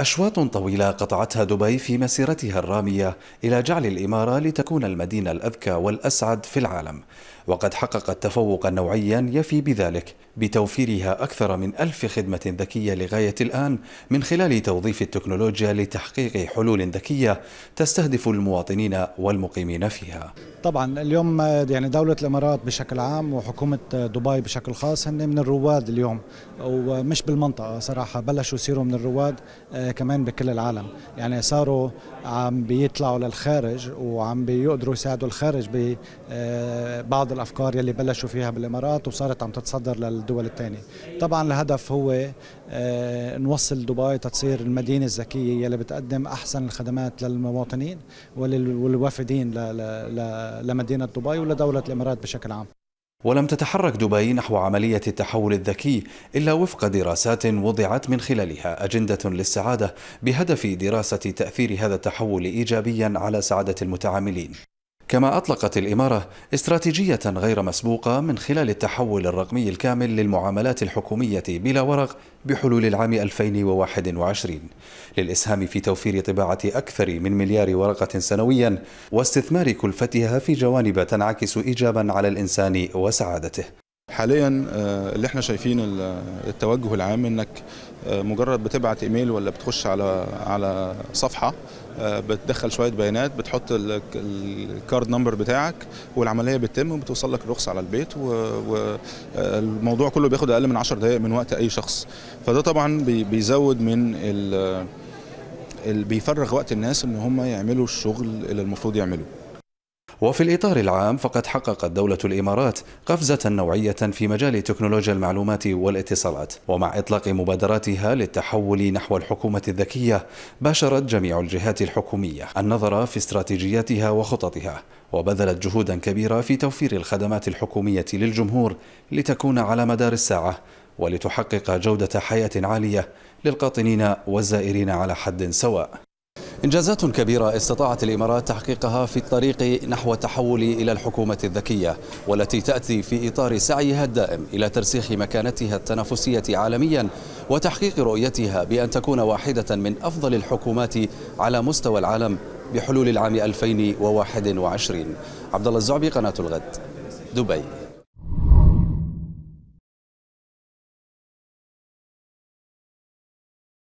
أشواط طويلة قطعتها دبي في مسيرتها الرامية إلى جعل الإمارة لتكون المدينة الأذكى والأسعد في العالم وقد حققت تفوقا نوعيا يفي بذلك بتوفيرها أكثر من ألف خدمة ذكية لغاية الآن من خلال توظيف التكنولوجيا لتحقيق حلول ذكية تستهدف المواطنين والمقيمين فيها طبعا اليوم يعني دولة الإمارات بشكل عام وحكومة دبي بشكل خاص هن من الرواد اليوم ومش بالمنطقة صراحة بلشوا يصيروا من الرواد آه، كمان بكل العالم يعني صاروا عم بيطلعوا للخارج وعم بيقدروا يساعدوا الخارج ببعض آه، الافكار يلي بلشوا فيها بالامارات وصارت عم تتصدر للدول الثانيه طبعا الهدف هو آه، نوصل دبي تتصير المدينه الذكيه يلي بتقدم احسن الخدمات للمواطنين والوافدين لمدينه دبي ولدوله الامارات بشكل عام ولم تتحرك دبي نحو عملية التحول الذكي إلا وفق دراسات وضعت من خلالها أجندة للسعادة بهدف دراسة تأثير هذا التحول إيجابيا على سعادة المتعاملين كما أطلقت الإمارة استراتيجية غير مسبوقة من خلال التحول الرقمي الكامل للمعاملات الحكومية بلا ورق بحلول العام 2021 للإسهام في توفير طباعة أكثر من مليار ورقة سنويا واستثمار كلفتها في جوانب تنعكس إيجابا على الإنسان وسعادته حاليا آه، اللي احنا شايفين التوجه العام انك آه، مجرد بتبعت ايميل ولا بتخش على على صفحه آه، بتدخل شويه بيانات بتحط الكارد نمبر بتاعك والعمليه بتتم وبتوصل لك الرخصه على البيت والموضوع كله بياخد اقل من 10 دقائق من وقت اي شخص فده طبعا بيزود من ال بيفرغ وقت الناس ان هم يعملوا الشغل اللي المفروض يعملوه وفي الإطار العام فقد حققت دولة الإمارات قفزة نوعية في مجال تكنولوجيا المعلومات والاتصالات ومع إطلاق مبادراتها للتحول نحو الحكومة الذكية باشرت جميع الجهات الحكومية النظر في استراتيجياتها وخططها وبذلت جهودا كبيرة في توفير الخدمات الحكومية للجمهور لتكون على مدار الساعة ولتحقق جودة حياة عالية للقاطنين والزائرين على حد سواء إنجازات كبيرة استطاعت الإمارات تحقيقها في الطريق نحو التحول إلى الحكومة الذكية والتي تأتي في إطار سعيها الدائم إلى ترسيخ مكانتها التنافسية عالميا وتحقيق رؤيتها بأن تكون واحدة من أفضل الحكومات على مستوى العالم بحلول العام 2021 عبد الله الزعبي قناة الغد دبي